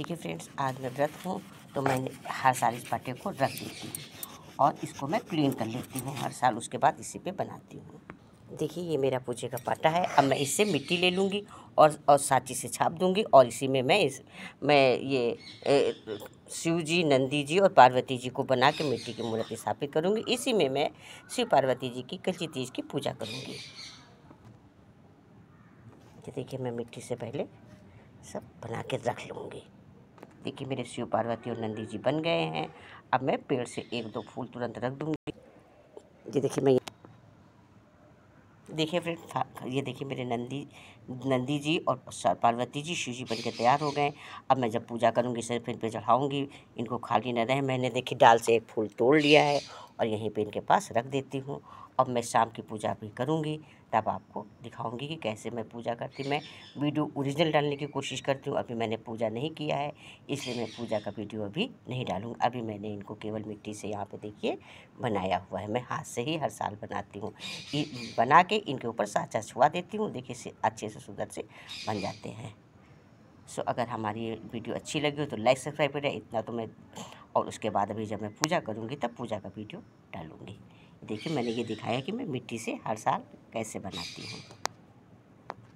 देखिए फ्रेंड्स आज मैं व्रत हूँ तो मैंने हर साल इस पाटे को रख देती हूँ और इसको मैं क्लीन कर लेती हूँ हर साल उसके बाद इसी पे बनाती हूँ देखिए ये मेरा पूजे का पाटा है अब मैं इससे मिट्टी ले लूँगी और और साची से छाप दूँगी और इसी में मैं इस मैं ये ए, शिव जी नंदी जी और पार्वती जी को बना के मिट्टी की मूर्ति स्थापित करूँगी इसी में मैं शिव पार्वती जी की कच्ची तीज की पूजा करूँगी देखिए मैं मिट्टी से पहले सब बना के रख लूँगी देखिए मेरे शिव पार्वती और नंदी जी बन गए हैं अब मैं पेड़ से एक दो फूल तुरंत रख दूँगी ये देखिए मैं देखिए फिर ये देखिए मेरे नंदी नंदी जी और पार्वती जी शिव जी बन के तैयार हो गए अब मैं जब पूजा करूँगी सिर्फ इन पर चढ़ाऊँगी इनको खाली न रहे मैंने देखिए डाल से एक फूल तोड़ लिया है और यहीं पे इनके पास रख देती हूँ अब मैं शाम की पूजा भी करूँगी तब आपको दिखाऊंगी कि कैसे मैं पूजा करती मैं वीडियो ओरिजिनल डालने की कोशिश करती हूँ अभी मैंने पूजा नहीं किया है इसलिए मैं पूजा का वीडियो अभी नहीं डालूँगी अभी मैंने इनको केवल मिट्टी से यहाँ पे देखिए बनाया हुआ है मैं हाथ से ही हर साल बनाती हूँ बना के इनके ऊपर साचा छुआ देती हूँ देखिए अच्छे से सुंदर से बन जाते हैं सो अगर हमारी वीडियो अच्छी लगी हो तो लाइक सब्सक्राइब करें इतना तो मैं और उसके बाद अभी जब मैं पूजा करूँगी तब पूजा का वीडियो डालूँगी देखिए मैंने ये दिखाया कि मैं मिट्टी से हर साल कैसे बनाती हूँ